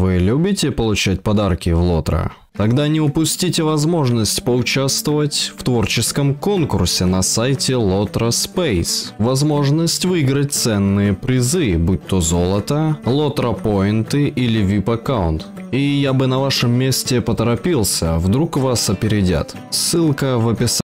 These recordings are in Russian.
Вы любите получать подарки в Лотра? Тогда не упустите возможность поучаствовать в творческом конкурсе на сайте Lotra Space. Возможность выиграть ценные призы, будь то золото, Лотра поинты или VIP аккаунт. И я бы на вашем месте поторопился, вдруг вас опередят. Ссылка в описании.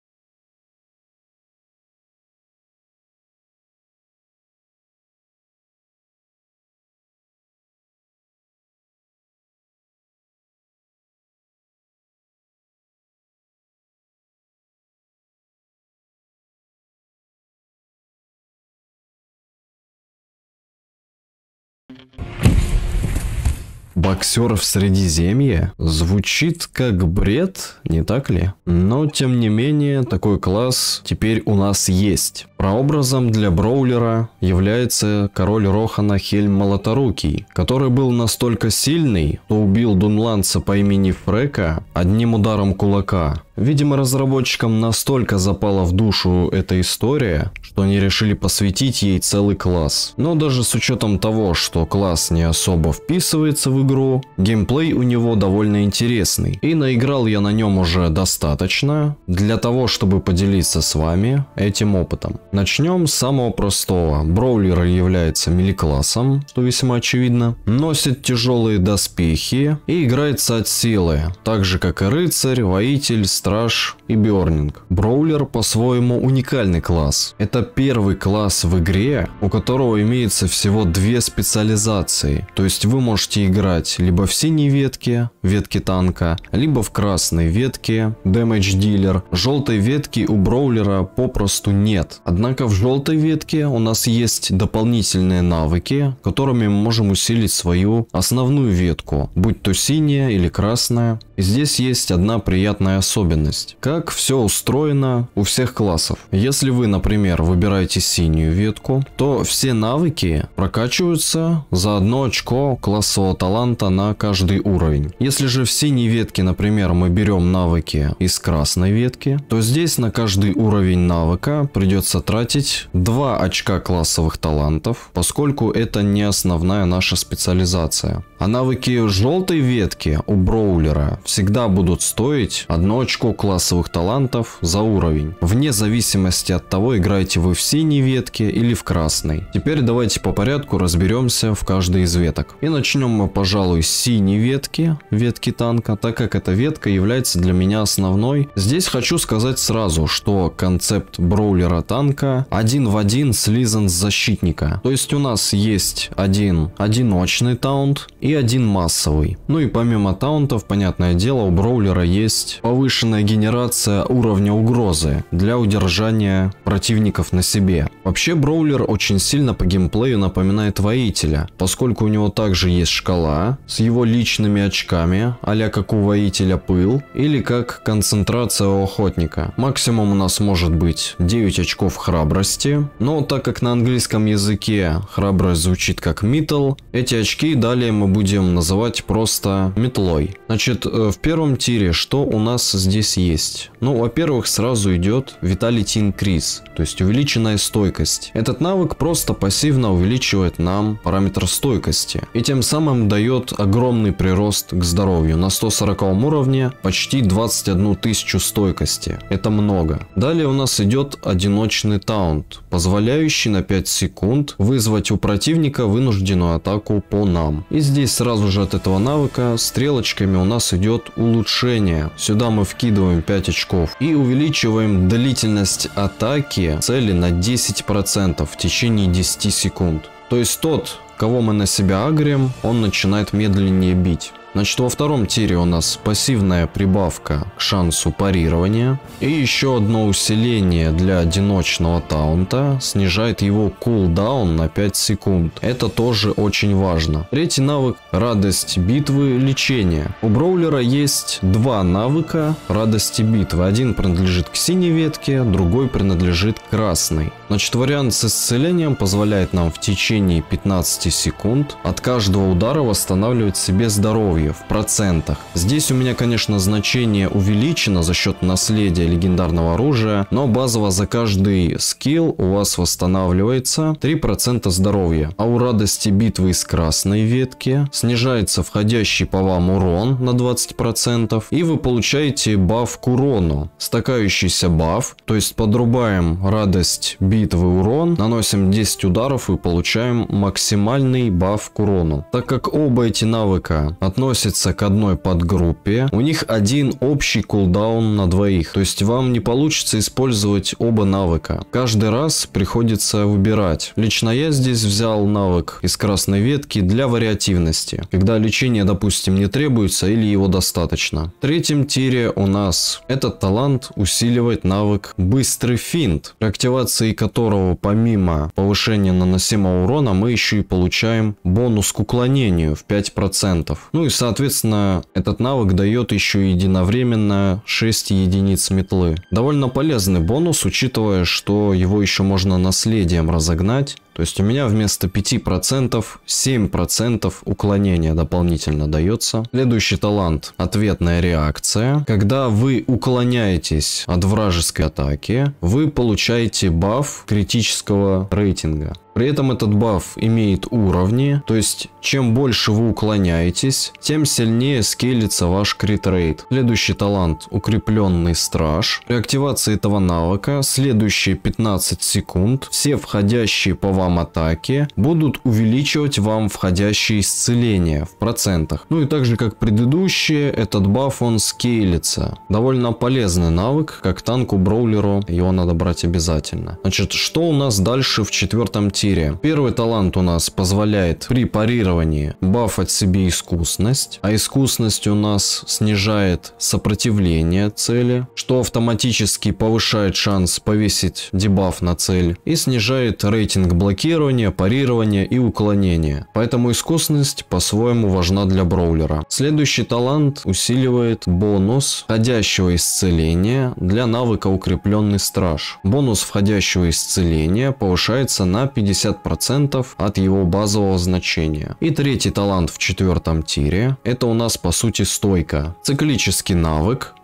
боксеров Средиземье звучит как бред, не так ли? Но, тем не менее, такой класс теперь у нас есть. Прообразом для Броулера является король Рохана Хельм Молоторукий, который был настолько сильный, что убил Дунланца по имени Фрека одним ударом кулака. Видимо, разработчикам настолько запала в душу эта история, что они решили посвятить ей целый класс. Но даже с учетом того, что класс не особо вписывается в игру, геймплей у него довольно интересный. И наиграл я на нем уже достаточно для того, чтобы поделиться с вами этим опытом. Начнем с самого простого. Броулер является мили-классом, что весьма очевидно. Носит тяжелые доспехи и играется от силы, так же как и рыцарь, воитель, страж и бёрнинг. Броулер по-своему уникальный класс. Это первый класс в игре, у которого имеется всего две специализации. То есть вы можете играть либо в синей ветке, ветке танка, либо в красной ветке, damage dealer. Желтой ветки у броулера попросту нет. Однако Однако в желтой ветке у нас есть дополнительные навыки, которыми мы можем усилить свою основную ветку, будь то синяя или красная. Здесь есть одна приятная особенность. Как все устроено у всех классов. Если вы, например, выбираете синюю ветку, то все навыки прокачиваются за одно очко классового таланта на каждый уровень. Если же в синей ветке, например, мы берем навыки из красной ветки, то здесь на каждый уровень навыка придется тратить 2 очка классовых талантов, поскольку это не основная наша специализация. А навыки желтой ветки у броулера всегда будут стоить одно очко классовых талантов за уровень, вне зависимости от того, играете вы в синей ветке или в красной. Теперь давайте по порядку разберемся в каждой из веток. И начнем мы, пожалуй, с синей ветки, ветки танка, так как эта ветка является для меня основной. Здесь хочу сказать сразу, что концепт броулера танка один в один слизан с защитника. То есть у нас есть один одиночный таунт и один массовый. Ну и помимо таунтов, понятное дело, у броулера есть повышенная генерация уровня угрозы для удержания противников на себе. Вообще броулер очень сильно по геймплею напоминает воителя, поскольку у него также есть шкала с его личными очками, а как у воителя пыл или как концентрация у охотника. Максимум у нас может быть 9 очков храбрости, но так как на английском языке храбрость звучит как митл, эти очки далее мы будем будем называть просто метлой. Значит, э, в первом тире что у нас здесь есть? Ну, во-первых, сразу идет Vitality Increase, то есть увеличенная стойкость. Этот навык просто пассивно увеличивает нам параметр стойкости и тем самым дает огромный прирост к здоровью. На 140 уровне почти 21 тысячу стойкости. Это много. Далее у нас идет одиночный таунт, позволяющий на 5 секунд вызвать у противника вынужденную атаку по нам. И здесь сразу же от этого навыка стрелочками у нас идет улучшение. Сюда мы вкидываем 5 очков и увеличиваем длительность атаки цели на 10% в течение 10 секунд. То есть тот, кого мы на себя агрим, он начинает медленнее бить. Значит, во втором тире у нас пассивная прибавка к шансу парирования. И еще одно усиление для одиночного таунта снижает его кулдаун на 5 секунд. Это тоже очень важно. Третий навык – радость битвы лечения. У броулера есть два навыка радости битвы. Один принадлежит к синей ветке, другой принадлежит к красной. Значит, вариант с исцелением позволяет нам в течение 15 секунд от каждого удара восстанавливать себе здоровье ее в процентах. Здесь у меня, конечно, значение увеличено за счет наследия легендарного оружия, но базово за каждый скилл у вас восстанавливается 3% здоровья. А у радости битвы из красной ветки снижается входящий по вам урон на 20% и вы получаете баф к урону. Стакающийся баф, то есть подрубаем радость битвы урон, наносим 10 ударов и получаем максимальный баф к урону. Так как оба эти навыка относятся относятся к одной подгруппе, у них один общий кулдаун на двоих. То есть вам не получится использовать оба навыка. Каждый раз приходится выбирать. Лично я здесь взял навык из красной ветки для вариативности, когда лечение, допустим, не требуется или его достаточно. В третьем тире у нас этот талант усиливает навык «Быстрый финт», при активации которого помимо повышения наносимого урона мы еще и получаем бонус к уклонению в 5%. Ну и соответственно, этот навык дает еще единовременно 6 единиц метлы. Довольно полезный бонус, учитывая, что его еще можно наследием разогнать. То есть у меня вместо 5% 7% уклонения дополнительно дается. Следующий талант – ответная реакция. Когда вы уклоняетесь от вражеской атаки, вы получаете баф критического рейтинга. При этом этот баф имеет уровни, то есть чем больше вы уклоняетесь, тем сильнее скейлится ваш крит рейд. Следующий талант – укрепленный страж. При активации этого навыка следующие 15 секунд все входящие по вам вам атаки будут увеличивать вам входящие исцеления в процентах. Ну и так же как предыдущие, этот баф он скейлится. Довольно полезный навык, как танку броулеру, его надо брать обязательно. Значит, что у нас дальше в четвертом тире? Первый талант у нас позволяет при парировании бафать себе искусность, а искусность у нас снижает сопротивление цели, что автоматически повышает шанс повесить дебаф на цель и снижает рейтинг блокировки блокирование, парирование и уклонение. Поэтому искусность по-своему важна для броулера. Следующий талант усиливает бонус входящего исцеления для навыка укрепленный страж. Бонус входящего исцеления повышается на 50% от его базового значения. И третий талант в четвертом тире – это у нас по сути стойка. Циклический навык,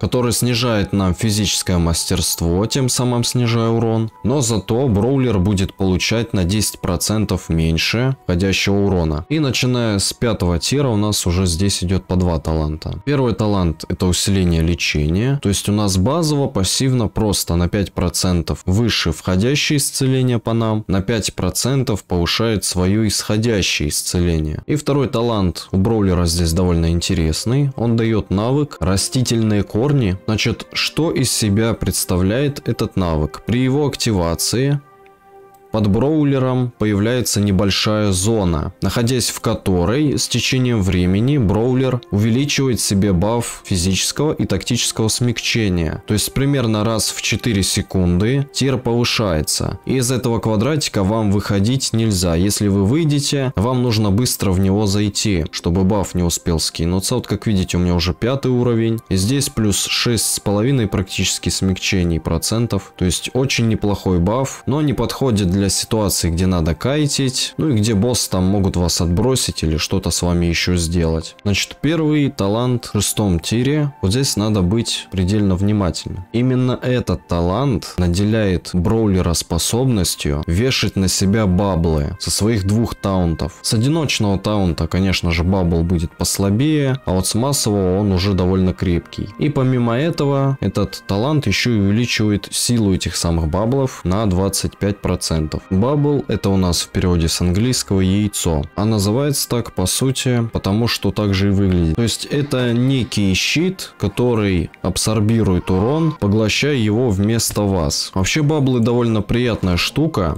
который снижает нам физическое мастерство, тем самым снижая урон, но зато броулер будет получать на 10% меньше входящего урона. И начиная с пятого тира у нас уже здесь идет по два таланта. Первый талант это усиление лечения, то есть у нас базово пассивно просто на 5% выше входящее исцеление по нам, на 5% повышает свое исходящее исцеление. И второй талант у броулера здесь довольно интересный, он дает навык растительные корни корни. Значит, что из себя представляет этот навык? При его активации под броулером появляется небольшая зона, находясь в которой с течением времени броулер увеличивает себе баф физического и тактического смягчения. То есть примерно раз в 4 секунды тир повышается. И из этого квадратика вам выходить нельзя. Если вы выйдете, вам нужно быстро в него зайти, чтобы баф не успел скинуться. Вот как видите, у меня уже пятый уровень. И здесь плюс 6,5 практически смягчений процентов. То есть очень неплохой баф, но не подходит для для ситуации, где надо кайтить, ну и где босс там могут вас отбросить или что-то с вами еще сделать. Значит, первый талант в шестом тире. Вот здесь надо быть предельно внимательным. Именно этот талант наделяет броулера способностью вешать на себя баблы со своих двух таунтов. С одиночного таунта, конечно же, бабл будет послабее, а вот с массового он уже довольно крепкий. И помимо этого, этот талант еще и увеличивает силу этих самых баблов на 25% процентов. Bubble это у нас в переводе с английского яйцо. А называется так по сути, потому что так же и выглядит. То есть это некий щит, который абсорбирует урон, поглощая его вместо вас. Вообще баблы довольно приятная штука,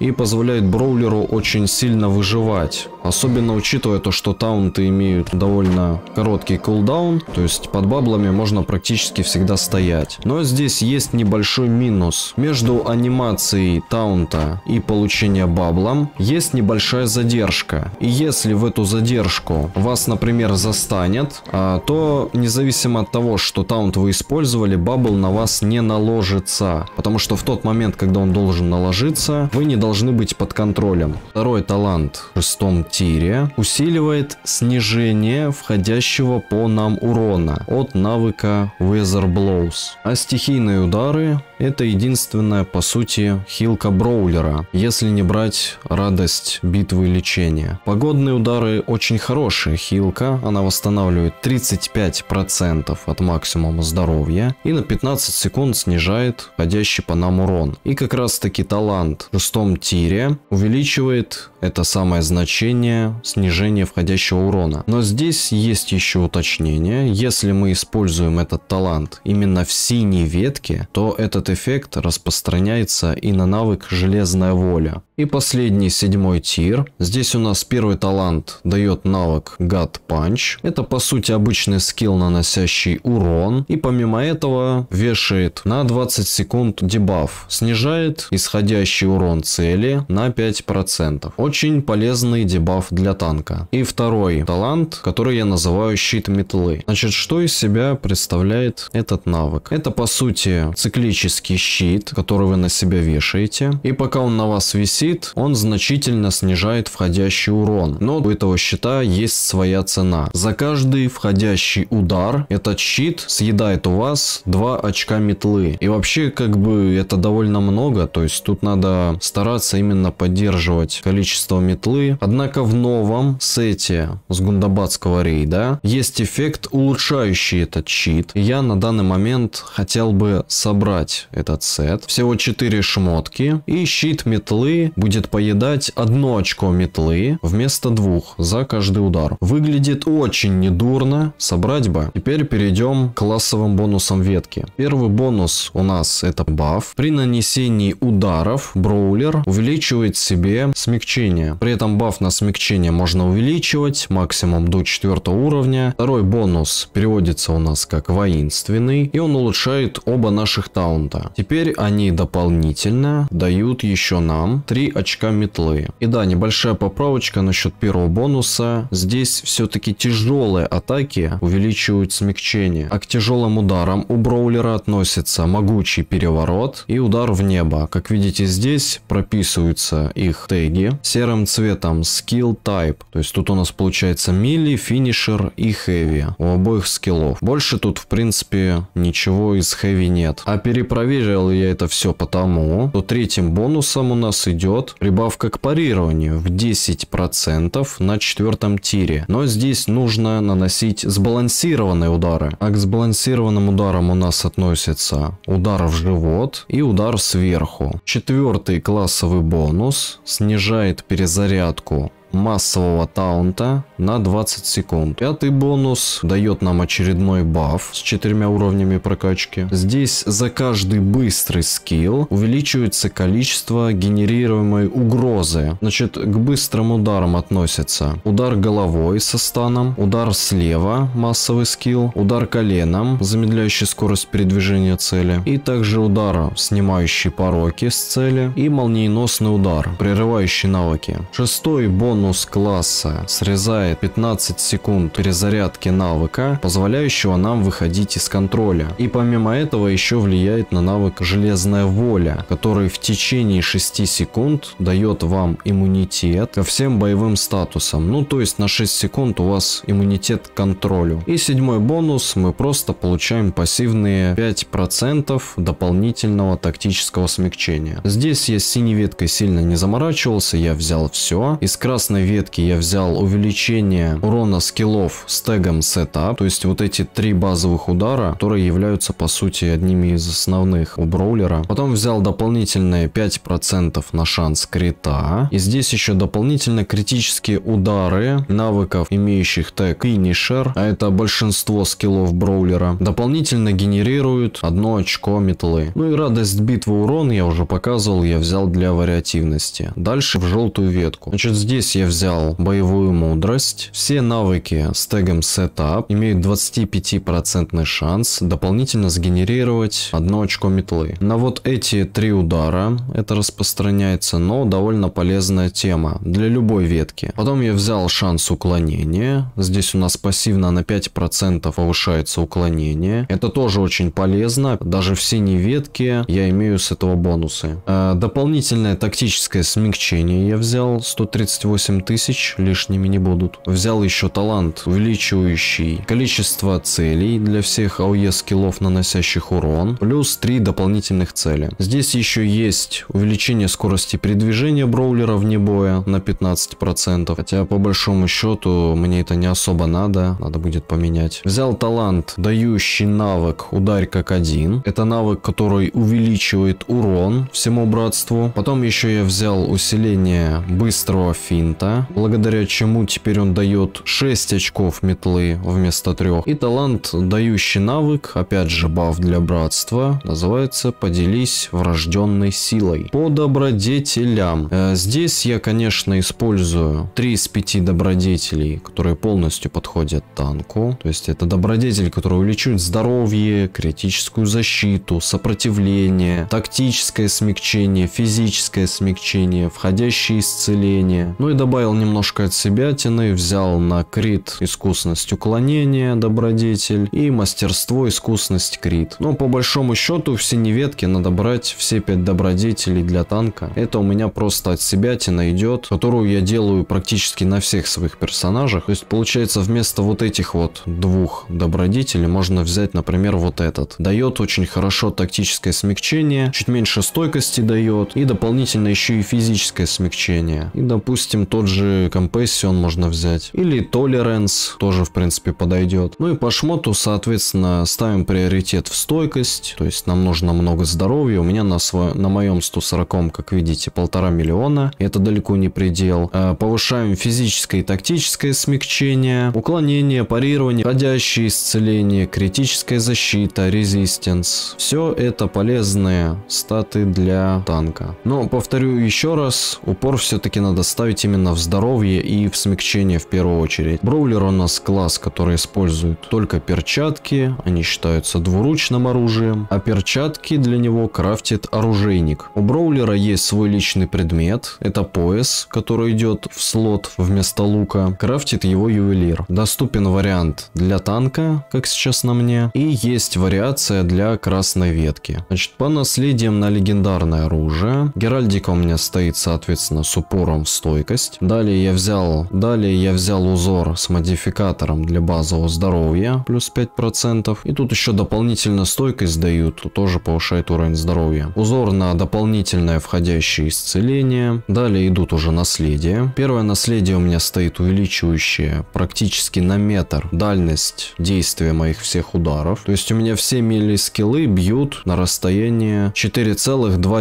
и позволяет броулеру очень сильно выживать. Особенно учитывая то, что таунты имеют довольно короткий кулдаун, то есть под баблами можно практически всегда стоять. Но здесь есть небольшой минус. Между анимацией таунта и получения баблом есть небольшая задержка. И если в эту задержку вас, например, застанет, а, то независимо от того, что таунт вы использовали, бабл на вас не наложится. Потому что в тот момент, когда он должен наложиться, вы не должны должны быть под контролем. Второй талант в шестом тире усиливает снижение входящего по нам урона от навыка Weather Blows. А стихийные удары это единственная, по сути, хилка Броулера, если не брать радость битвы и лечения. Погодные удары очень хорошая хилка, она восстанавливает 35% от максимума здоровья и на 15 секунд снижает входящий по нам урон. И как раз таки талант в шестом тире увеличивает это самое значение снижения входящего урона. Но здесь есть еще уточнение. Если мы используем этот талант именно в синей ветке, то этот эффект распространяется и на навык «Железная воля». И последний, седьмой тир. Здесь у нас первый талант дает навык God Punch. Это по сути обычный скилл, наносящий урон. И помимо этого вешает на 20 секунд дебаф. Снижает исходящий урон цели на 5%. Очень полезный дебаф для танка. И второй талант, который я называю щит метлы. Значит, что из себя представляет этот навык? Это по сути циклический щит, который вы на себя вешаете. И пока он на вас висит, щит, он значительно снижает входящий урон. Но у этого щита есть своя цена. За каждый входящий удар этот щит съедает у вас 2 очка метлы. И вообще, как бы, это довольно много. То есть тут надо стараться именно поддерживать количество метлы. Однако в новом сете с гундабадского рейда есть эффект, улучшающий этот щит. я на данный момент хотел бы собрать этот сет. Всего 4 шмотки и щит метлы будет поедать одно очко метлы вместо двух за каждый удар. Выглядит очень недурно, собрать бы. Теперь перейдем к классовым бонусам ветки. Первый бонус у нас это баф. При нанесении ударов броулер увеличивает себе смягчение. При этом баф на смягчение можно увеличивать максимум до 4 уровня. Второй бонус переводится у нас как воинственный и он улучшает оба наших таунта. Теперь они дополнительно дают еще нам 3 3 очка метлы. И да, небольшая поправочка насчет первого бонуса. Здесь все-таки тяжелые атаки увеличивают смягчение. А к тяжелым ударам у броулера относится могучий переворот и удар в небо. Как видите здесь прописываются их теги серым цветом skill type. То есть тут у нас получается мили, финишер и хэви у обоих скиллов. Больше тут в принципе ничего из хэви нет. А перепроверил я это все потому, что третьим бонусом у нас идет идет прибавка к парированию в 10% на четвертом тире. Но здесь нужно наносить сбалансированные удары. А к сбалансированным ударам у нас относятся удар в живот и удар сверху. Четвертый классовый бонус снижает перезарядку массового таунта на 20 секунд. Пятый бонус дает нам очередной баф с четырьмя уровнями прокачки. Здесь за каждый быстрый скилл увеличивается количество генерируемой угрозы. Значит, к быстрым ударам относятся удар головой со станом, удар слева, массовый скилл, удар коленом, замедляющий скорость передвижения цели, и также удар, снимающий пороки с цели, и молниеносный удар, прерывающий навыки. Шестой бонус бонус класса срезает 15 секунд перезарядки навыка, позволяющего нам выходить из контроля. И помимо этого еще влияет на навык железная воля, который в течение 6 секунд дает вам иммунитет ко всем боевым статусам. Ну то есть на 6 секунд у вас иммунитет к контролю. И седьмой бонус мы просто получаем пассивные 5% дополнительного тактического смягчения. Здесь я с синей веткой сильно не заморачивался, я взял все. Из красного красной ветки я взял увеличение урона скиллов с тегом сетап, то есть вот эти три базовых удара, которые являются по сути одними из основных у броулера. Потом взял дополнительные 5% на шанс крита. И здесь еще дополнительно критические удары навыков, имеющих тег финишер, а это большинство скиллов броулера, дополнительно генерируют одно очко метлы. Ну и радость битвы урон я уже показывал, я взял для вариативности. Дальше в желтую ветку. Значит здесь я взял боевую мудрость. Все навыки с тегом Setup имеют 25% шанс дополнительно сгенерировать одно очко метлы. На вот эти три удара это распространяется, но довольно полезная тема для любой ветки. Потом я взял шанс уклонения. Здесь у нас пассивно на 5% повышается уклонение. Это тоже очень полезно. Даже в синей ветке я имею с этого бонусы. Э, дополнительное тактическое смягчение я взял 138 8 тысяч лишними не будут. Взял еще талант, увеличивающий количество целей для всех АОЕ скиллов, наносящих урон, плюс 3 дополнительных цели. Здесь еще есть увеличение скорости передвижения броулера вне боя на 15%, хотя по большому счету мне это не особо надо, надо будет поменять. Взял талант, дающий навык ударь как один, это навык, который увеличивает урон всему братству. Потом еще я взял усиление быстрого финта, таланта, благодаря чему теперь он дает 6 очков метлы вместо 3. И талант, дающий навык, опять же баф для братства, называется «Поделись врожденной силой». По добродетелям. Э, здесь я, конечно, использую 3 из 5 добродетелей, которые полностью подходят танку. То есть это добродетель, который увеличивает здоровье, критическую защиту, сопротивление, тактическое смягчение, физическое смягчение, входящее исцеление. Ну и добродетель добавил немножко от себя тины, взял на крит искусность уклонения, добродетель и мастерство, искусность крит. Но по большому счету в синеветке надо брать все 5 добродетелей для танка. Это у меня просто от себя тина идет, которую я делаю практически на всех своих персонажах. То есть получается вместо вот этих вот двух добродетелей можно взять, например, вот этот. Дает очень хорошо тактическое смягчение, чуть меньше стойкости дает и дополнительно еще и физическое смягчение. И допустим тот же Compassion можно взять. Или Tolerance тоже, в принципе, подойдет. Ну и по шмоту, соответственно, ставим приоритет в стойкость. То есть нам нужно много здоровья. У меня на, сво... на моем 140, как видите, полтора миллиона. Это далеко не предел. А, повышаем физическое и тактическое смягчение. Уклонение, парирование, ходящее исцеление, критическая защита, резистенс. Все это полезные статы для танка. Но, повторю еще раз, упор все-таки надо ставить именно именно в здоровье и в смягчение в первую очередь. Броулер у нас класс, который использует только перчатки, они считаются двуручным оружием, а перчатки для него крафтит оружейник. У Броулера есть свой личный предмет, это пояс, который идет в слот вместо лука, крафтит его ювелир. Доступен вариант для танка, как сейчас на мне, и есть вариация для красной ветки. Значит, по наследиям на легендарное оружие, Геральдика у меня стоит, соответственно, с упором в стойкость, есть. Далее я взял, далее я взял узор с модификатором для базового здоровья, плюс 5%. И тут еще дополнительно стойкость дают, тоже повышает уровень здоровья. Узор на дополнительное входящее исцеление. Далее идут уже наследия. Первое наследие у меня стоит увеличивающее практически на метр дальность действия моих всех ударов. То есть у меня все мили скиллы бьют на расстояние 4,2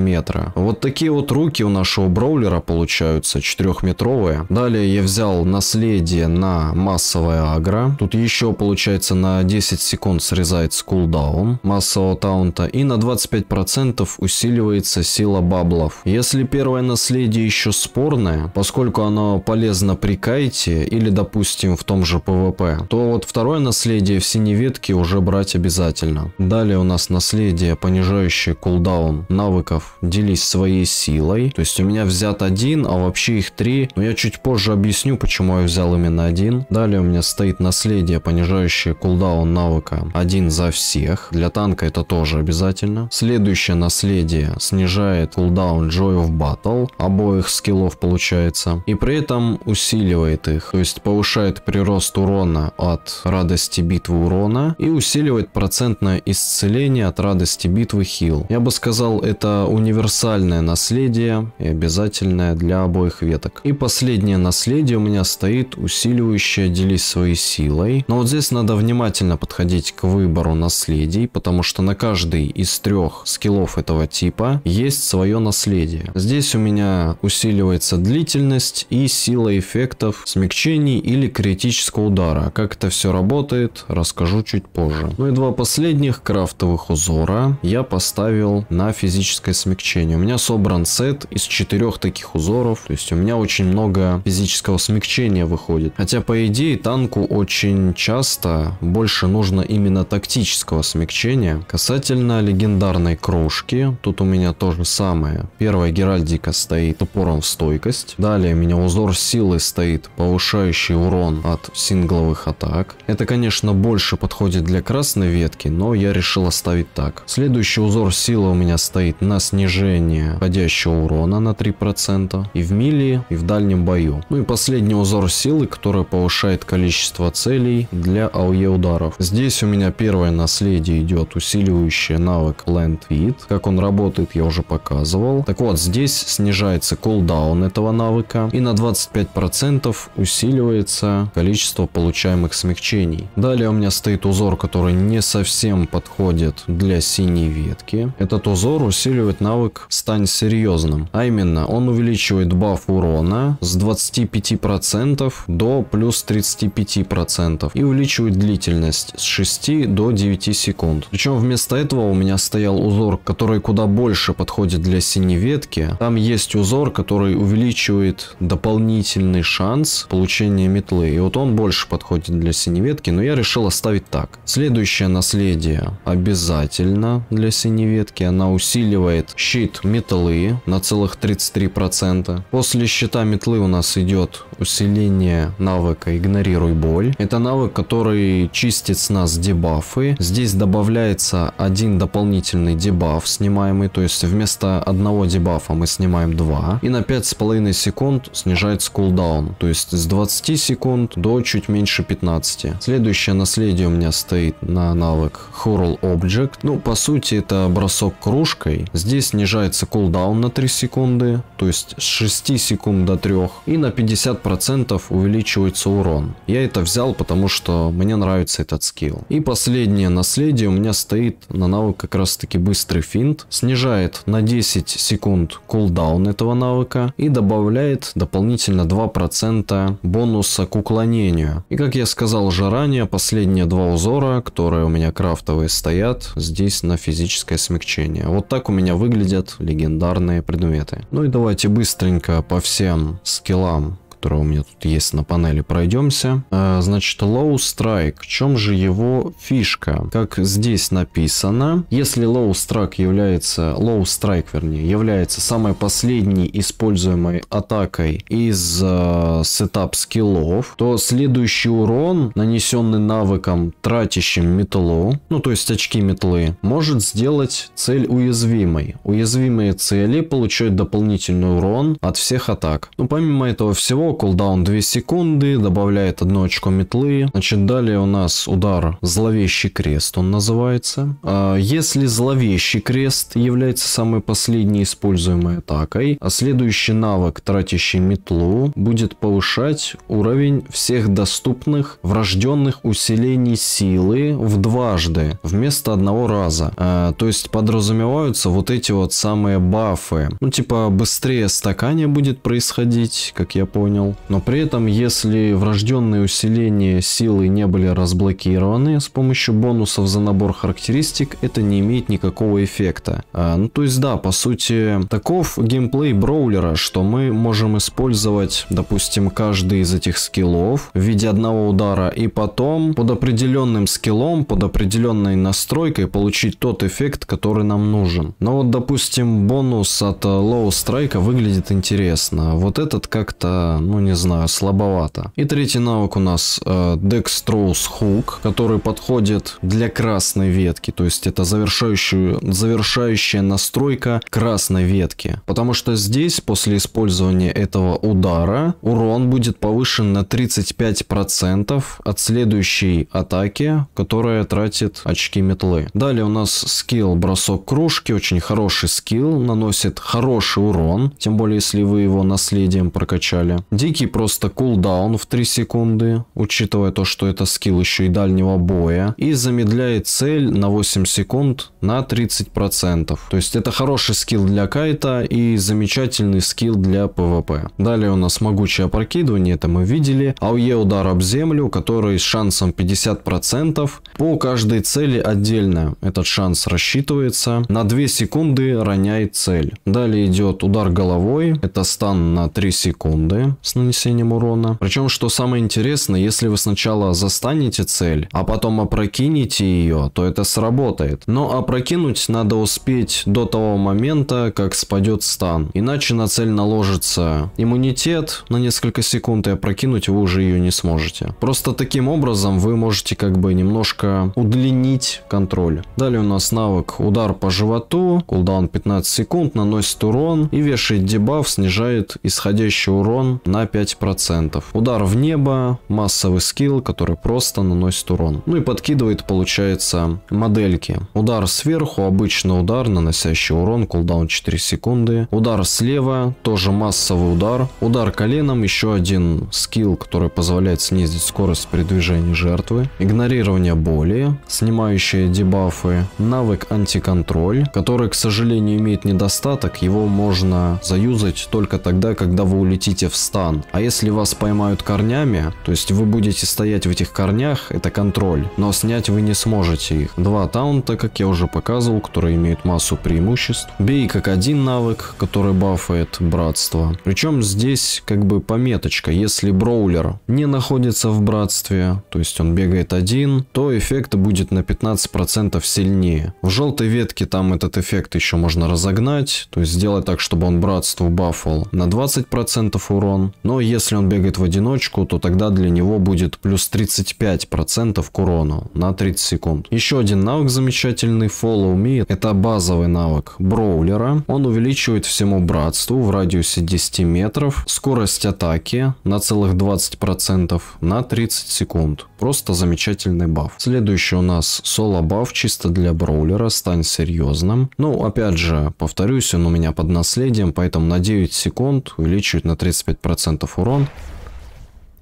метра. Вот такие вот руки у нашего броулера получаются разумеется, 4-метровая. Далее я взял наследие на массовая агра. Тут еще, получается, на 10 секунд срезается кулдаун массового таунта. И на 25% усиливается сила баблов. Если первое наследие еще спорное, поскольку оно полезно при кайте или, допустим, в том же ПВП, то вот второе наследие в синей ветке уже брать обязательно. Далее у нас наследие, понижающее кулдаун навыков «Делись своей силой». То есть у меня взят один, а вообще вообще их три, но я чуть позже объясню, почему я взял именно один. Далее у меня стоит наследие, понижающее кулдаун навыка один за всех. Для танка это тоже обязательно. Следующее наследие снижает кулдаун Joy of Battle, обоих скиллов получается, и при этом усиливает их, то есть повышает прирост урона от радости битвы урона и усиливает процентное исцеление от радости битвы хил. Я бы сказал, это универсальное наследие и обязательное для обоих всех веток. И последнее наследие у меня стоит усиливающее «делись своей силой». Но вот здесь надо внимательно подходить к выбору наследий, потому что на каждый из трех скиллов этого типа есть свое наследие. Здесь у меня усиливается длительность и сила эффектов, смягчений или критического удара. Как это все работает, расскажу чуть позже. Ну и два последних крафтовых узора я поставил на физическое смягчение. У меня собран сет из четырех таких узоров, то есть есть у меня очень много физического смягчения выходит. Хотя, по идее, танку очень часто больше нужно именно тактического смягчения. Касательно легендарной крошки, тут у меня тоже самое. Первая Геральдика стоит упором в стойкость. Далее у меня узор силы стоит, повышающий урон от сингловых атак. Это, конечно, больше подходит для красной ветки, но я решил оставить так. Следующий узор силы у меня стоит на снижение входящего урона на 3% и в миле цели и в дальнем бою. Ну и последний узор силы, который повышает количество целей для АОЕ ударов. Здесь у меня первое наследие идет усиливающий навык Land Vid. Как он работает, я уже показывал. Так вот, здесь снижается кулдаун этого навыка и на 25% усиливается количество получаемых смягчений. Далее у меня стоит узор, который не совсем подходит для синей ветки. Этот узор усиливает навык «Стань серьезным», а именно он увеличивает баф баллов урона с 25% до плюс 35% и увеличивает длительность с 6 до 9 секунд. Причем вместо этого у меня стоял узор, который куда больше подходит для синеветки. Там есть узор, который увеличивает дополнительный шанс получения метлы. И вот он больше подходит для синеветки, но я решил оставить так. Следующее наследие обязательно для синеветки. Она усиливает щит метлы на целых 33%. После После щита метлы у нас идет усиление навыка «Игнорируй боль». Это навык, который чистит с нас дебафы. Здесь добавляется один дополнительный дебаф, снимаемый. То есть вместо одного дебафа мы снимаем два. И на 5,5 секунд снижается кулдаун. То есть с 20 секунд до чуть меньше 15. Следующее наследие у меня стоит на навык Hurl Object. Ну, по сути, это бросок кружкой. Здесь снижается кулдаун на 3 секунды. То есть с 6 секунд до 3 и на 50% увеличивается урон. Я это взял, потому что мне нравится этот скилл. И последнее наследие у меня стоит на навык как раз таки быстрый финт. Снижает на 10 секунд кулдаун этого навыка и добавляет дополнительно 2% бонуса к уклонению. И как я сказал уже ранее, последние два узора, которые у меня крафтовые стоят, здесь на физическое смягчение. Вот так у меня выглядят легендарные предметы. Ну и давайте быстренько по всем скиллам которая у меня тут есть на панели, пройдемся. А, значит, Low Strike. В чем же его фишка? Как здесь написано, если Low Strike является, Low Strike, вернее, является самой последней используемой атакой из э, сетап скиллов, то следующий урон, нанесенный навыком, тратящим Металлу, ну то есть очки метлы, может сделать цель уязвимой. Уязвимые цели получают дополнительный урон от всех атак. Ну помимо этого всего, него, кулдаун 2 секунды, добавляет одно очко метлы. Значит, далее у нас удар зловещий крест, он называется. А, если зловещий крест является самой последней используемой атакой, а следующий навык, тратящий метлу, будет повышать уровень всех доступных врожденных усилений силы в дважды, вместо одного раза. А, то есть подразумеваются вот эти вот самые бафы. Ну, типа, быстрее стакание будет происходить, как я понял понял. Но при этом, если врожденные усиления силы не были разблокированы с помощью бонусов за набор характеристик, это не имеет никакого эффекта. А, ну то есть да, по сути, таков геймплей броулера, что мы можем использовать, допустим, каждый из этих скиллов в виде одного удара и потом под определенным скиллом, под определенной настройкой получить тот эффект, который нам нужен. Но вот, допустим, бонус от э, Low Strike выглядит интересно. Вот этот как-то ну не знаю, слабовато. И третий навык у нас э, Dextrose Hook, который подходит для красной ветки, то есть это завершающую, завершающая настройка красной ветки. Потому что здесь после использования этого удара урон будет повышен на 35% от следующей атаки, которая тратит очки метлы. Далее у нас скилл бросок кружки, очень хороший скилл, наносит хороший урон, тем более если вы его наследием прокачали. Дикий просто кулдаун в 3 секунды, учитывая то, что это скилл еще и дальнего боя. И замедляет цель на 8 секунд на 30%. То есть это хороший скилл для кайта и замечательный скилл для ПВП. Далее у нас могучее опрокидывание, это мы видели. АУЕ удар об землю, который с шансом 50%. По каждой цели отдельно этот шанс рассчитывается. На 2 секунды роняет цель. Далее идет удар головой, это стан на 3 секунды с нанесением урона. Причем, что самое интересное, если вы сначала застанете цель, а потом опрокинете ее, то это сработает. Но опрокинуть надо успеть до того момента, как спадет стан. Иначе на цель наложится иммунитет на несколько секунд и опрокинуть вы уже ее не сможете. Просто таким образом вы можете как бы немножко удлинить контроль. Далее у нас навык удар по животу, кулдаун 15 секунд, наносит урон и вешает дебаф, снижает исходящий урон на на 5%. Удар в небо, массовый скилл, который просто наносит урон. Ну и подкидывает, получается, модельки. Удар сверху, обычный удар, наносящий урон, кулдаун 4 секунды. Удар слева, тоже массовый удар. Удар коленом, еще один скилл, который позволяет снизить скорость при движении жертвы. Игнорирование боли, снимающие дебафы. Навык антиконтроль, который, к сожалению, имеет недостаток. Его можно заюзать только тогда, когда вы улетите в стан стан. А если вас поймают корнями, то есть вы будете стоять в этих корнях, это контроль, но снять вы не сможете их. Два таунта, как я уже показывал, которые имеют массу преимуществ. Бей как один навык, который бафает братство. Причем здесь как бы пометочка, если броулер не находится в братстве, то есть он бегает один, то эффект будет на 15% сильнее. В желтой ветке там этот эффект еще можно разогнать, то есть сделать так, чтобы он братству бафал на 20% урон, но если он бегает в одиночку, то тогда для него будет плюс 35% к урону на 30 секунд. Еще один навык замечательный, Follow Me, это базовый навык Броулера. Он увеличивает всему братству в радиусе 10 метров скорость атаки на целых 20% на 30 секунд. Просто замечательный баф. Следующий у нас соло баф чисто для броулера, стань серьезным. Ну, опять же, повторюсь, он у меня под наследием, поэтому на 9 секунд увеличивает на 35% 10% урон.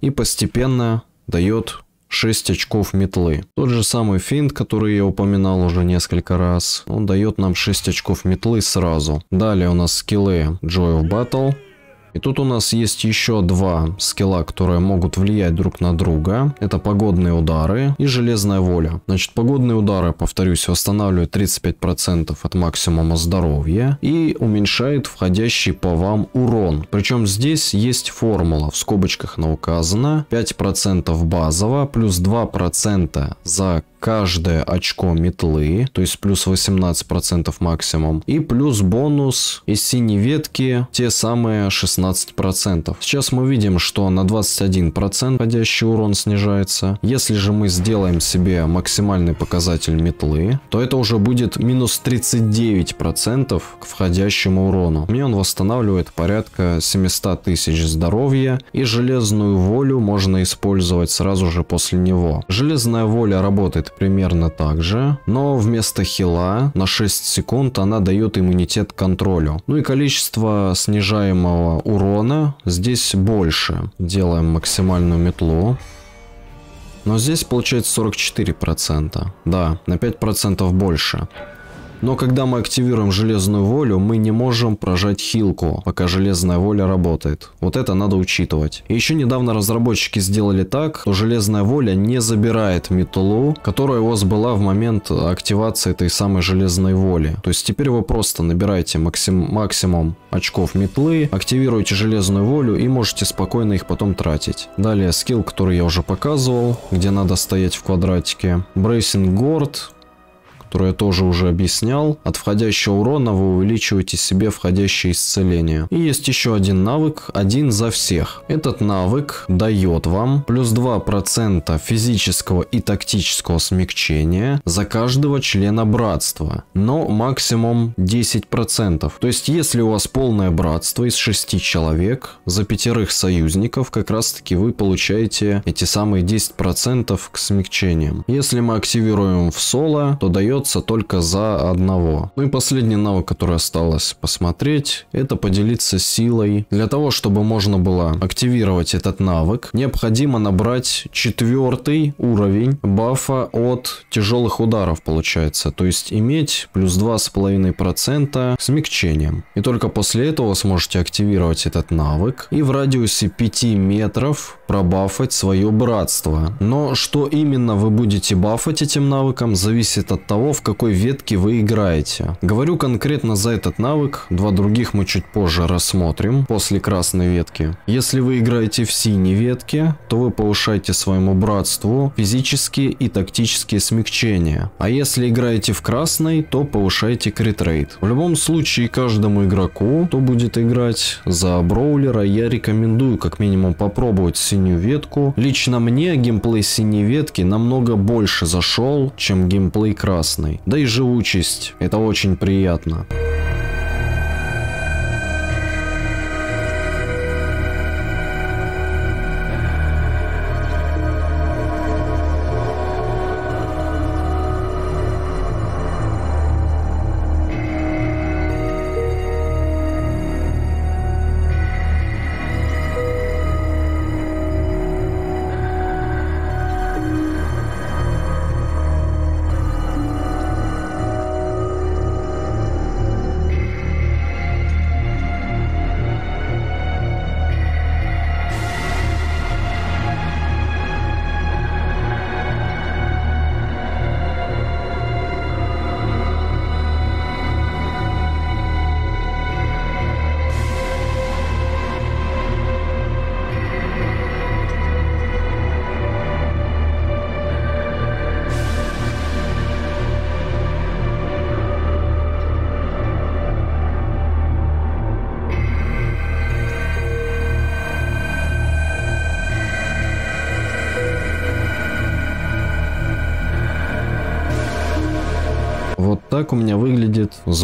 И постепенно дает 6 очков метлы. Тот же самый финт, который я упоминал уже несколько раз, он дает нам 6 очков метлы сразу. Далее у нас скиллы Joy of Battle. И тут у нас есть еще два скилла, которые могут влиять друг на друга. Это погодные удары и железная воля. Значит, погодные удары, повторюсь, восстанавливают 35% от максимума здоровья и уменьшает входящий по вам урон. Причем здесь есть формула, в скобочках она указана. 5% базово плюс 2% за каждое очко метлы, то есть плюс 18% максимум, и плюс бонус из синей ветки те самые 16%. Сейчас мы видим, что на 21% ходящий урон снижается. Если же мы сделаем себе максимальный показатель метлы, то это уже будет минус 39% к входящему урону. Мне он восстанавливает порядка 700 тысяч здоровья, и железную волю можно использовать сразу же после него. Железная воля работает примерно так же. Но вместо хила на 6 секунд она дает иммунитет контролю. Ну и количество снижаемого урона здесь больше. Делаем максимальную метлу. Но здесь получается 44%. Да, на 5% больше. Но когда мы активируем железную волю, мы не можем прожать хилку, пока железная воля работает. Вот это надо учитывать. И еще недавно разработчики сделали так, что железная воля не забирает металл,у, которая у вас была в момент активации этой самой железной воли. То есть теперь вы просто набираете максим, максимум очков метлы, активируете железную волю и можете спокойно их потом тратить. Далее скилл, который я уже показывал, где надо стоять в квадратике. Брейсинг Горд, которую я тоже уже объяснял. От входящего урона вы увеличиваете себе входящее исцеление. И есть еще один навык, один за всех. Этот навык дает вам плюс 2% физического и тактического смягчения за каждого члена братства, но максимум 10%. То есть если у вас полное братство из 6 человек, за пятерых союзников как раз таки вы получаете эти самые 10% к смягчениям. Если мы активируем в соло, то дает бороться только за одного. Ну и последний навык, который осталось посмотреть, это поделиться силой. Для того, чтобы можно было активировать этот навык, необходимо набрать четвертый уровень бафа от тяжелых ударов получается. То есть иметь плюс 2,5% смягчением. И только после этого сможете активировать этот навык и в радиусе 5 метров пробафать свое братство. Но что именно вы будете бафать этим навыком зависит от того, в какой ветке вы играете. Говорю конкретно за этот навык, два других мы чуть позже рассмотрим, после красной ветки. Если вы играете в синей ветке, то вы повышаете своему братству физические и тактические смягчения. А если играете в красной, то повышаете критрейт. В любом случае, каждому игроку, кто будет играть за броулера, я рекомендую как минимум попробовать синюю ветку. Лично мне геймплей синей ветки намного больше зашел, чем геймплей красной классный. Да и живучесть. Это очень приятно.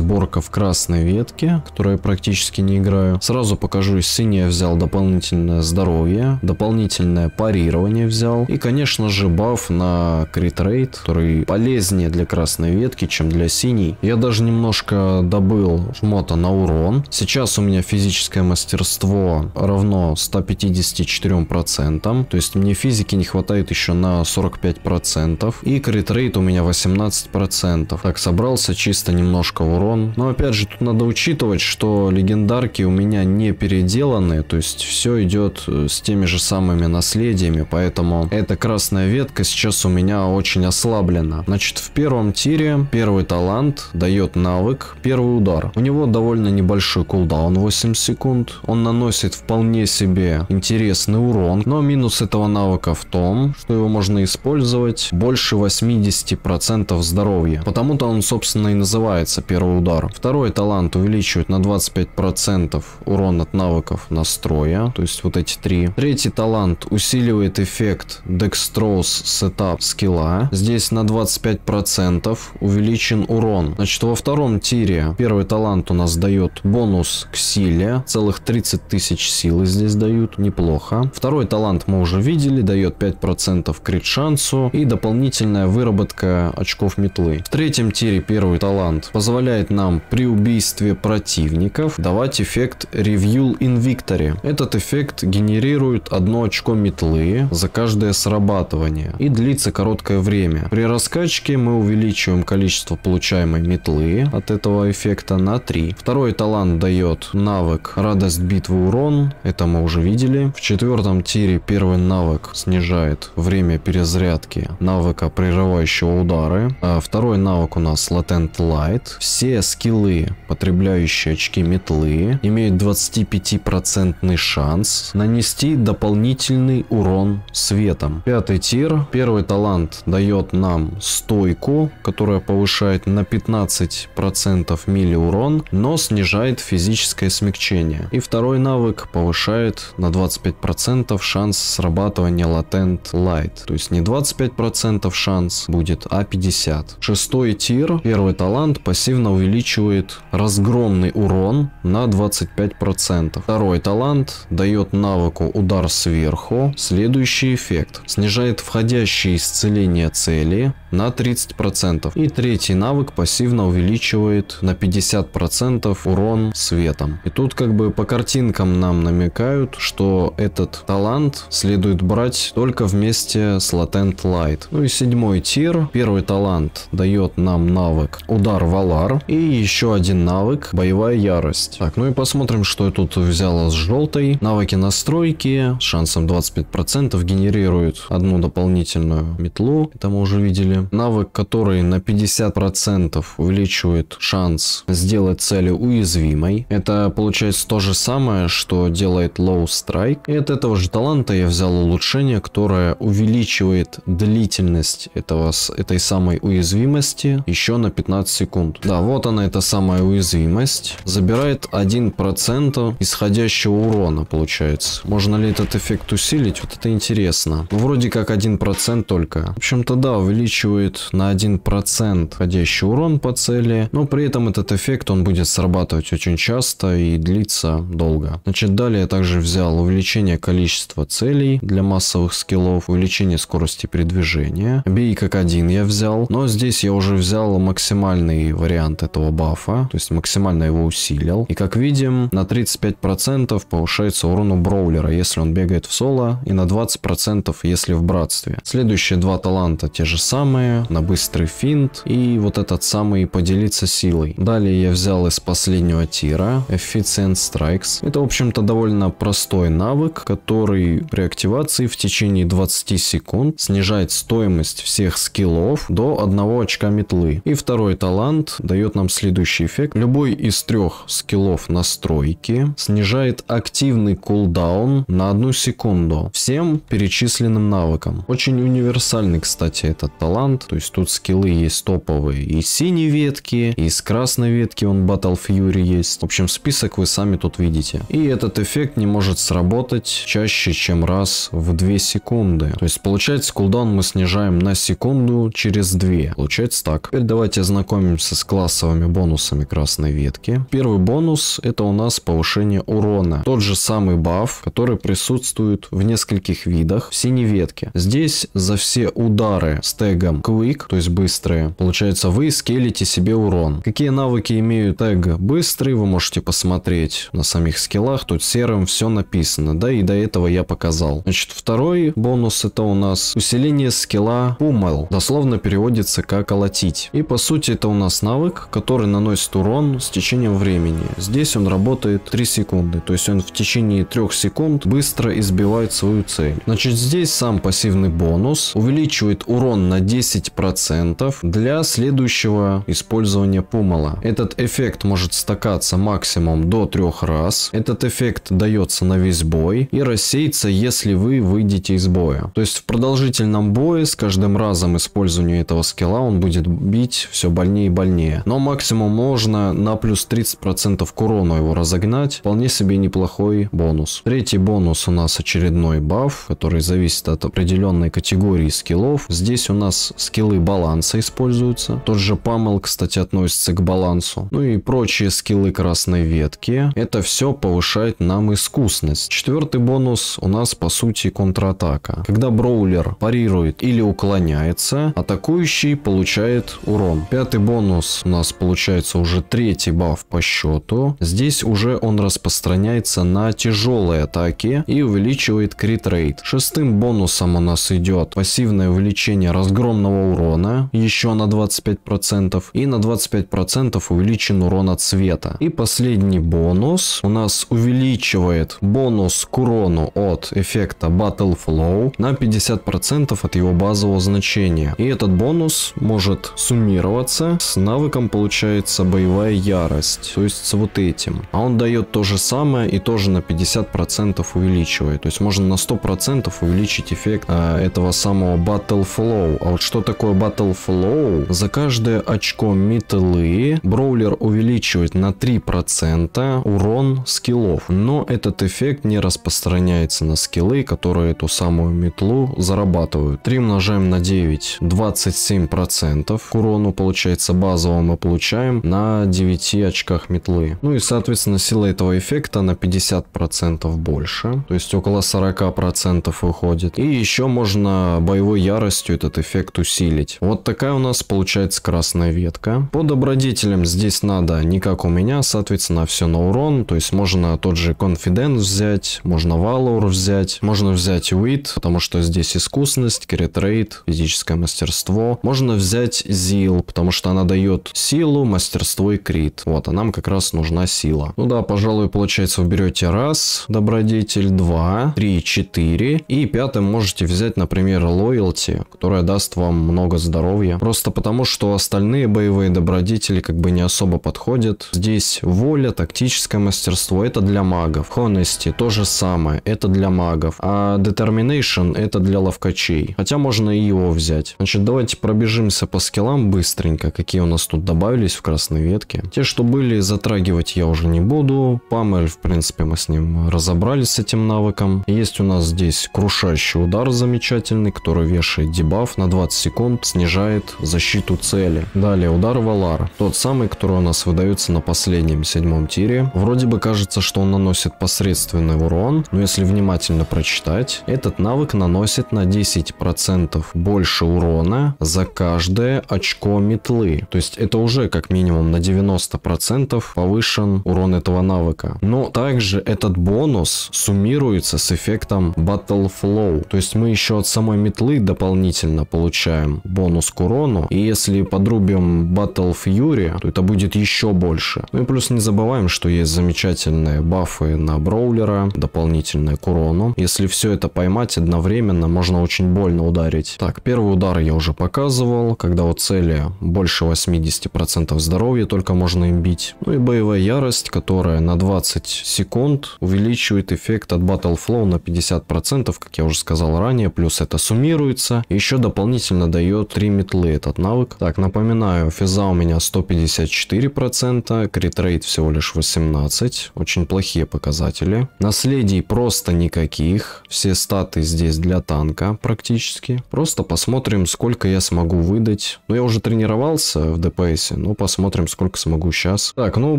сборка в красной ветки, которую я практически не играю. Сразу покажу, из синей я взял дополнительное здоровье, дополнительное парирование взял. И, конечно же, баф на критрейт, который полезнее для красной ветки, чем для синей. Я даже немножко добыл шмота на урон. Сейчас у меня физическое мастерство равно 154%. То есть мне физики не хватает еще на 45%. И критрейт у меня 18%. Так, собрался чисто немножко урон. Но опять опять же, тут надо учитывать, что легендарки у меня не переделаны, то есть все идет э, с теми же самыми наследиями, поэтому эта красная ветка сейчас у меня очень ослаблена. Значит, в первом тире первый талант дает навык первый удар. У него довольно небольшой кулдаун 8 секунд, он наносит вполне себе интересный урон, но минус этого навыка в том, что его можно использовать больше 80% здоровья, потому-то он, собственно, и называется первый удар. Второй второй талант увеличивает на 25% урон от навыков настроя, то есть вот эти три. Третий талант усиливает эффект Dextrose Setup скилла. Здесь на 25% увеличен урон. Значит, во втором тире первый талант у нас дает бонус к силе. Целых 30 тысяч силы здесь дают. Неплохо. Второй талант мы уже видели. Дает 5% крит шансу и дополнительная выработка очков метлы. В третьем тире первый талант позволяет нам при при убийстве противников давать эффект Review in Victory. Этот эффект генерирует одно очко метлы за каждое срабатывание и длится короткое время. При раскачке мы увеличиваем количество получаемой метлы от этого эффекта на 3. Второй талант дает навык Радость битвы урон, это мы уже видели. В четвертом тире первый навык снижает время перезарядки навыка прерывающего удары. А второй навык у нас Latent Light. Все скиллы метлы, потребляющие очки метлы, имеют 25% шанс нанести дополнительный урон светом. Пятый тир. Первый талант дает нам стойку, которая повышает на 15% мили урон, но снижает физическое смягчение. И второй навык повышает на 25% шанс срабатывания латент лайт. То есть не 25% шанс будет, а 50. Шестой тир. Первый талант пассивно увеличивает наносит разгромный урон на 25%. Второй талант дает навыку удар сверху. Следующий эффект. Снижает входящее исцеление цели на 30%. И третий навык пассивно увеличивает на 50% урон светом. И тут как бы по картинкам нам намекают, что этот талант следует брать только вместе с Latent Light. Ну и седьмой тир. Первый талант дает нам навык удар Валар. И еще один навык, боевая ярость. Так, ну и посмотрим, что я тут взяла с желтой. Навыки настройки с шансом 25% генерирует одну дополнительную метлу. Это мы уже видели. Навык, который на 50% увеличивает шанс сделать цели уязвимой. Это получается то же самое, что делает Low Strike. И от этого же таланта я взял улучшение, которое увеличивает длительность этого, этой самой уязвимости еще на 15 секунд. Да, вот она, это самая самая уязвимость, забирает 1% исходящего урона, получается. Можно ли этот эффект усилить? Вот это интересно. Ну, вроде как 1% только. В общем-то, да, увеличивает на 1% исходящий урон по цели, но при этом этот эффект, он будет срабатывать очень часто и длится долго. Значит, далее я также взял увеличение количества целей для массовых скиллов, увеличение скорости передвижения. Бей как один я взял, но здесь я уже взял максимальный вариант этого бафа дефа, то есть максимально его усилил. И как видим, на 35% повышается урон у броулера, если он бегает в соло, и на 20% если в братстве. Следующие два таланта те же самые, на быстрый финт и вот этот самый поделиться силой. Далее я взял из последнего тира Efficient Strikes. Это, в общем-то, довольно простой навык, который при активации в течение 20 секунд снижает стоимость всех скиллов до 1 очка метлы. И второй талант дает нам следующий следующий эффект. Любой из трех скиллов настройки снижает активный кулдаун на одну секунду всем перечисленным навыкам. Очень универсальный, кстати, этот талант. То есть тут скиллы есть топовые и синие ветки, и с красной ветки он Battle Fury есть. В общем, список вы сами тут видите. И этот эффект не может сработать чаще, чем раз в 2 секунды. То есть получается кулдаун мы снижаем на секунду через 2. Получается так. Теперь давайте ознакомимся с классовыми бонусами бонусами красной ветки. Первый бонус это у нас повышение урона. Тот же самый баф, который присутствует в нескольких видах в синей ветке. Здесь за все удары с тегом Quick, то есть быстрые, получается вы скелите себе урон. Какие навыки имеют тег быстрый, вы можете посмотреть на самих скиллах. Тут серым все написано, да и до этого я показал. Значит, второй бонус это у нас усиление скилла Пумал. Дословно переводится как колотить. И по сути это у нас навык, который наносит наносит урон с течением времени. Здесь он работает 3 секунды, то есть он в течение 3 секунд быстро избивает свою цель. Значит, здесь сам пассивный бонус увеличивает урон на 10% для следующего использования пумала. Этот эффект может стакаться максимум до 3 раз. Этот эффект дается на весь бой и рассеется, если вы выйдете из боя. То есть в продолжительном бое с каждым разом использования этого скилла он будет бить все больнее и больнее. Но максимум можно на плюс 30% к урону его разогнать. Вполне себе неплохой бонус. Третий бонус у нас очередной баф, который зависит от определенной категории скиллов. Здесь у нас скиллы баланса используются. Тот же Памел, кстати, относится к балансу. Ну и прочие скиллы красной ветки. Это все повышает нам искусность. Четвертый бонус у нас по сути контратака. Когда броулер парирует или уклоняется, атакующий получает урон. Пятый бонус у нас получается дается уже третий баф по счету. Здесь уже он распространяется на тяжелые атаки и увеличивает крит рейд. Шестым бонусом у нас идет пассивное увеличение разгромного урона еще на 25% и на 25% увеличен урон от света. И последний бонус у нас увеличивает бонус к урону от эффекта Battle Flow на 50% от его базового значения. И этот бонус может суммироваться с навыком получается называется боевая ярость, то есть с вот этим. А он дает то же самое и тоже на 50% увеличивает. То есть можно на 100% увеличить эффект э, этого самого Battle Flow. А вот что такое Battle Flow? За каждое очко метлы броулер увеличивает на 3% урон скиллов. Но этот эффект не распространяется на скиллы, которые эту самую метлу зарабатывают. 3 умножаем на 9, 27% к урону получается базовым мы получаем на 9 очках метлы. Ну и, соответственно, сила этого эффекта на 50% больше, то есть около 40% уходит. И еще можно боевой яростью этот эффект усилить. Вот такая у нас получается красная ветка. По добродетелям здесь надо не как у меня, соответственно, все на урон, то есть можно тот же конфидент взять, можно валор взять, можно взять уит, потому что здесь искусность, критрейт, физическое мастерство. Можно взять зил, потому что она дает силу, мастерство мастерство и крит. Вот, а нам как раз нужна сила. Ну да, пожалуй, получается, вы берете раз, добродетель, два, три, четыре. И пятым можете взять, например, лоялти, которая даст вам много здоровья. Просто потому, что остальные боевые добродетели как бы не особо подходят. Здесь воля, тактическое мастерство, это для магов. Honesty то же самое, это для магов. А Determination это для ловкачей. Хотя можно и его взять. Значит, давайте пробежимся по скиллам быстренько, какие у нас тут добавились в красный красной ветки. Те, что были, затрагивать я уже не буду. Памель, в принципе, мы с ним разобрались с этим навыком. Есть у нас здесь крушащий удар замечательный, который вешает дебаф на 20 секунд, снижает защиту цели. Далее удар Валар, тот самый, который у нас выдается на последнем седьмом тире. Вроде бы кажется, что он наносит посредственный урон, но если внимательно прочитать, этот навык наносит на 10% больше урона за каждое очко метлы. То есть это уже как минимум минимум на 90% повышен урон этого навыка. Но также этот бонус суммируется с эффектом Battle Flow. То есть мы еще от самой метлы дополнительно получаем бонус к урону. И если подрубим Battle Fury, то это будет еще больше. Ну и плюс не забываем, что есть замечательные бафы на Броулера, дополнительные к урону. Если все это поймать одновременно, можно очень больно ударить. Так, первый удар я уже показывал, когда у цели больше 80% здоровья здоровья только можно им бить. Ну и боевая ярость, которая на 20 секунд увеличивает эффект от Battle Flow на 50%, как я уже сказал ранее, плюс это суммируется. Еще дополнительно дает 3 метлы этот навык. Так, напоминаю, физа у меня 154%, критрейт всего лишь 18%, очень плохие показатели. Наследий просто никаких, все статы здесь для танка практически. Просто посмотрим, сколько я смогу выдать. Ну, я уже тренировался в ДПСе, но посмотрим посмотрим, сколько смогу сейчас. Так, ну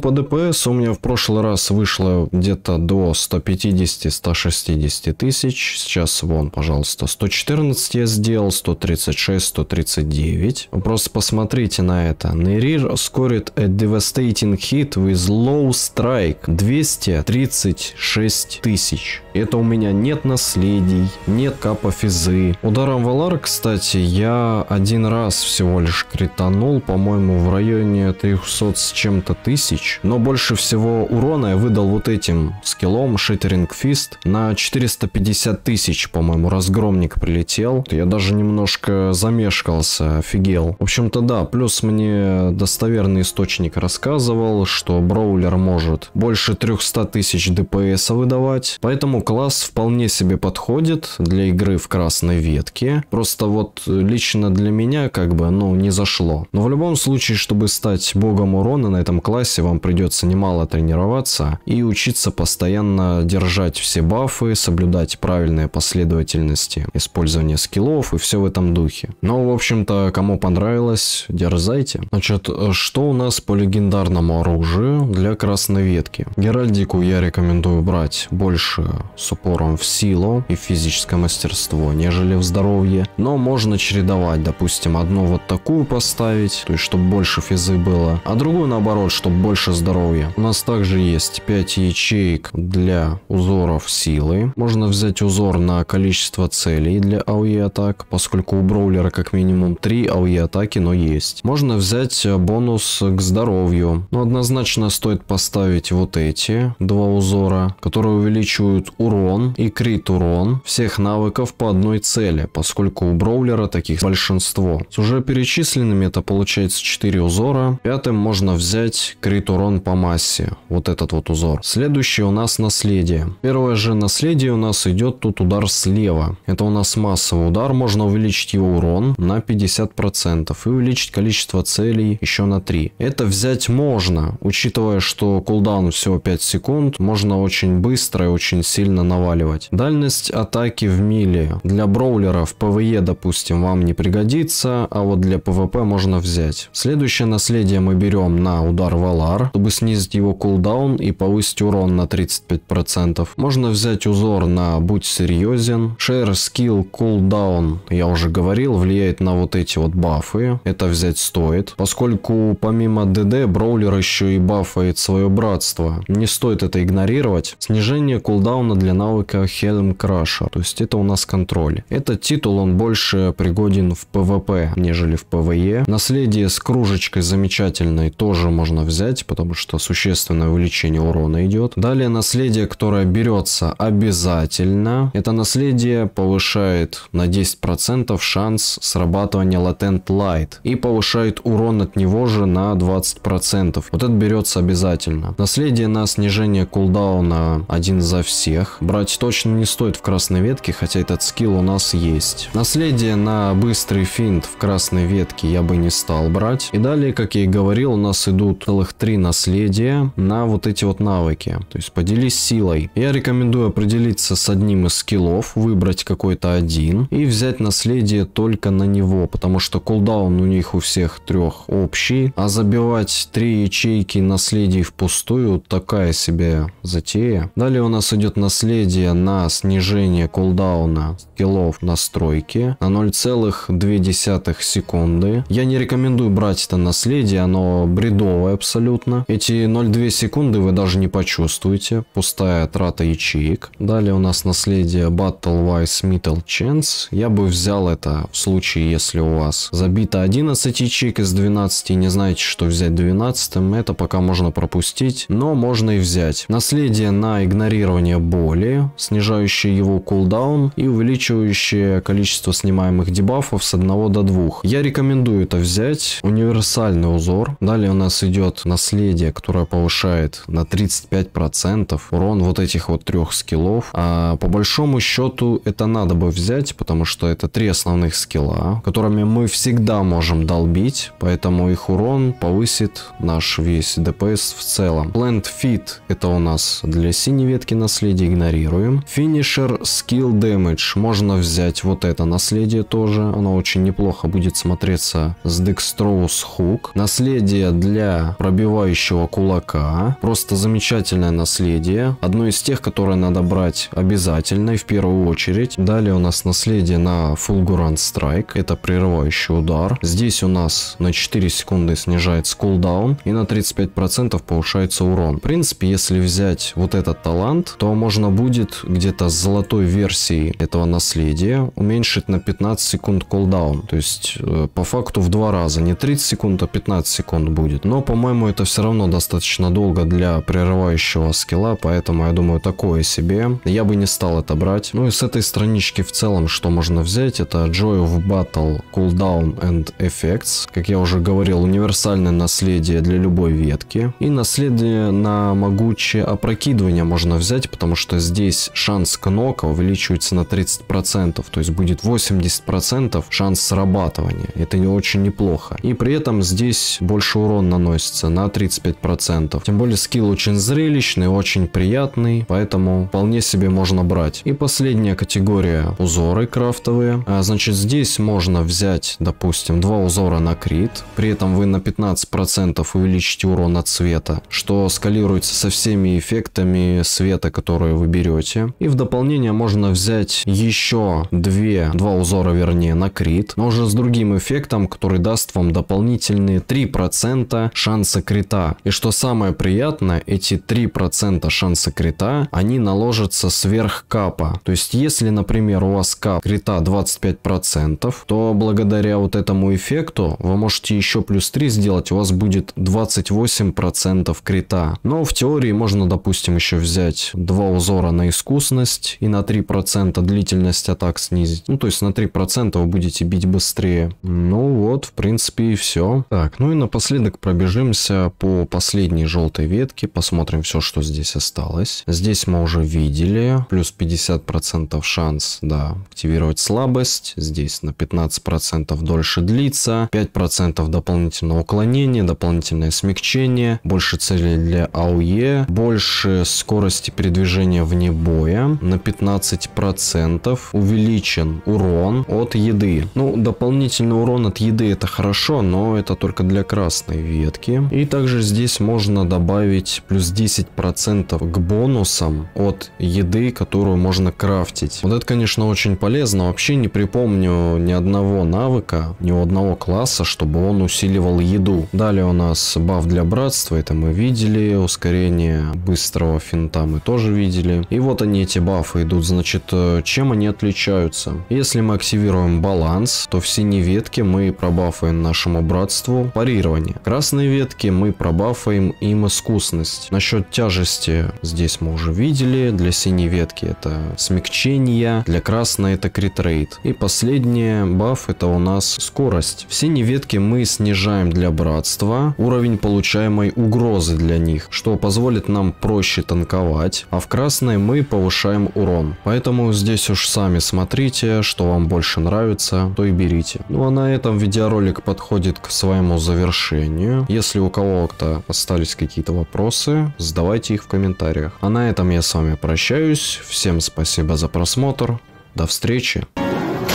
по ДПС у меня в прошлый раз вышло где-то до 150-160 тысяч. Сейчас вон, пожалуйста, 114 я сделал, 136, 139. просто посмотрите на это. Нейрир скорит a devastating hit with low strike 236 тысяч. Это у меня нет наследий, нет капа физы. Ударом Валар, кстати, я один раз всего лишь кританул, по-моему, в районе 300 с чем-то тысяч, но больше всего урона я выдал вот этим скиллом Shattering Fist на 450 тысяч, по-моему, разгромник прилетел. Я даже немножко замешкался, офигел. В общем-то, да, плюс мне достоверный источник рассказывал, что Броулер может больше 300 тысяч ДПС выдавать, поэтому класс вполне себе подходит для игры в красной ветке. Просто вот лично для меня как бы, ну, не зашло. Но в любом случае, чтобы стать с богом урона на этом классе вам придется немало тренироваться и учиться постоянно держать все бафы, соблюдать правильные последовательности использования скиллов и все в этом духе. Но, ну, в общем-то, кому понравилось, дерзайте. Значит, что у нас по легендарному оружию для красной ветки? Геральдику я рекомендую брать больше с упором в силу и физическое мастерство, нежели в здоровье. Но можно чередовать, допустим, одну вот такую поставить, то есть чтобы больше физы было, тела, а другую наоборот, чтобы больше здоровья. У нас также есть 5 ячеек для узоров силы. Можно взять узор на количество целей для ауе атак, поскольку у броулера как минимум 3 ауе атаки, но есть. Можно взять э, бонус к здоровью. Но ну, однозначно стоит поставить вот эти два узора, которые увеличивают урон и крит урон всех навыков по одной цели, поскольку у броулера таких большинство. С уже перечисленными это получается 4 узора. Пятым можно взять крит урон по массе. Вот этот вот узор. Следующий у нас наследие. Первое же наследие у нас идет тут удар слева. Это у нас массовый удар. Можно увеличить его урон на 50% и увеличить количество целей еще на 3. Это взять можно. Учитывая, что кулдаун всего 5 секунд, можно очень быстро и очень сильно наваливать. Дальность атаки в миле. Для броулера в ПВЕ, допустим, вам не пригодится, а вот для ПВП можно взять. Следующее наследие мы берем на удар Валар, чтобы снизить его кулдаун и повысить урон на 35%. Можно взять узор на Будь серьезен. Share Skill, кулдаун, я уже говорил, влияет на вот эти вот бафы. Это взять стоит. Поскольку помимо ДД, Броулер еще и бафает свое братство. Не стоит это игнорировать. Снижение кулдауна для навыка Хелм Краша. То есть это у нас контроль. Этот титул, он больше пригоден в ПВП, нежели в ПВЕ. Наследие с кружечкой замечательно обязательной тоже можно взять, потому что существенное увеличение урона идет. Далее наследие, которое берется обязательно. Это наследие повышает на 10% шанс срабатывания латент лайт и повышает урон от него же на 20%. Вот это берется обязательно. Наследие на снижение кулдауна один за всех. Брать точно не стоит в красной ветке, хотя этот скилл у нас есть. Наследие на быстрый финт в красной ветке я бы не стал брать. И далее, как я и говорил, у нас идут целых три наследия на вот эти вот навыки. То есть поделись силой. Я рекомендую определиться с одним из скиллов, выбрать какой-то один и взять наследие только на него, потому что кулдаун у них у всех трех общий, а забивать три ячейки наследий впустую такая себе затея. Далее у нас идет наследие на снижение кулдауна скиллов настройки на 0,2 секунды. Я не рекомендую брать это наследие, оно бредовое абсолютно. Эти 0,2 секунды вы даже не почувствуете. Пустая трата ячеек. Далее у нас наследие Battle Wise Metal Chance. Я бы взял это в случае, если у вас забито 11 ячеек из 12 и не знаете, что взять 12, это пока можно пропустить, но можно и взять. Наследие на игнорирование боли, снижающее его кулдаун и увеличивающее количество снимаемых дебафов с 1 до 2. Я рекомендую это взять. Универсальный узор дозор. Далее у нас идет наследие, которое повышает на 35% урон вот этих вот трех скиллов. А по большому счету это надо бы взять, потому что это три основных скилла, которыми мы всегда можем долбить, поэтому их урон повысит наш весь ДПС в целом. Plant Fit это у нас для синей ветки наследия, игнорируем. Финишер Skill Damage, можно взять вот это наследие тоже, оно очень неплохо будет смотреться с Dextrose Hook. Наследие Наследие для пробивающего кулака. Просто замечательное наследие. Одно из тех, которые надо брать обязательно и в первую очередь. Далее у нас наследие на Fulgurant Strike. Это прерывающий удар. Здесь у нас на 4 секунды снижается кулдаун и на 35% повышается урон. В принципе, если взять вот этот талант, то можно будет где-то с золотой версией этого наследия уменьшить на 15 секунд кулдаун. То есть э, по факту в два раза. Не 30 секунд, а 15 секунд будет. Но, по-моему, это все равно достаточно долго для прерывающего скилла, поэтому, я думаю, такое себе. Я бы не стал это брать. Ну и с этой странички в целом, что можно взять, это Joy of Battle, Cooldown and Effects. Как я уже говорил, универсальное наследие для любой ветки. И наследие на могучее опрокидывание можно взять, потому что здесь шанс кнока увеличивается на 30%, то есть будет 80% шанс срабатывания. Это не очень неплохо. И при этом здесь больше урон наносится на 35%. Тем более скилл очень зрелищный, очень приятный, поэтому вполне себе можно брать. И последняя категория узоры крафтовые. А, значит, здесь можно взять, допустим, два узора на крит, при этом вы на 15% увеличите урон от света, что скалируется со всеми эффектами света, которые вы берете. И в дополнение можно взять еще две, два узора, вернее, на крит, но уже с другим эффектом, который даст вам дополнительные 3 3% шанса крита. И что самое приятное, эти 3% шанса крита, они наложатся сверх капа. То есть, если, например, у вас кап крита 25%, то благодаря вот этому эффекту вы можете еще плюс 3 сделать, у вас будет 28% крита. Но в теории можно, допустим, еще взять два узора на искусность и на 3% длительность атак снизить. Ну, то есть на 3% вы будете бить быстрее. Ну вот, в принципе, и все. Так, ну и напоследок пробежимся по последней желтой ветке, посмотрим все, что здесь осталось. Здесь мы уже видели, плюс 50% шанс, да, активировать слабость. Здесь на 15% дольше длится, 5% дополнительного уклонения, дополнительное смягчение, больше целей для АУЕ, больше скорости передвижения вне боя, на 15% увеличен урон от еды. Ну, дополнительный урон от еды это хорошо, но это только для для красной ветки. И также здесь можно добавить плюс 10% к бонусам от еды, которую можно крафтить. Вот это, конечно, очень полезно. Вообще не припомню ни одного навыка, ни у одного класса, чтобы он усиливал еду. Далее у нас баф для братства, это мы видели. Ускорение быстрого финта мы тоже видели. И вот они, эти бафы идут. Значит, э, чем они отличаются? Если мы активируем баланс, то в синей ветке мы пробафаем нашему братству пари маневрирование. Красные ветки мы пробафаем им искусность. Насчет тяжести здесь мы уже видели. Для синей ветки это смягчение, для красной это критрейт. И последнее баф это у нас скорость. В синей ветке мы снижаем для братства уровень получаемой угрозы для них, что позволит нам проще танковать, а в красной мы повышаем урон. Поэтому здесь уж сами смотрите, что вам больше нравится, то и берите. Ну а на этом видеоролик подходит к своему завершению завершению. Если у кого-то остались какие-то вопросы, задавайте их в комментариях. А на этом я с вами прощаюсь. Всем спасибо за просмотр. До встречи.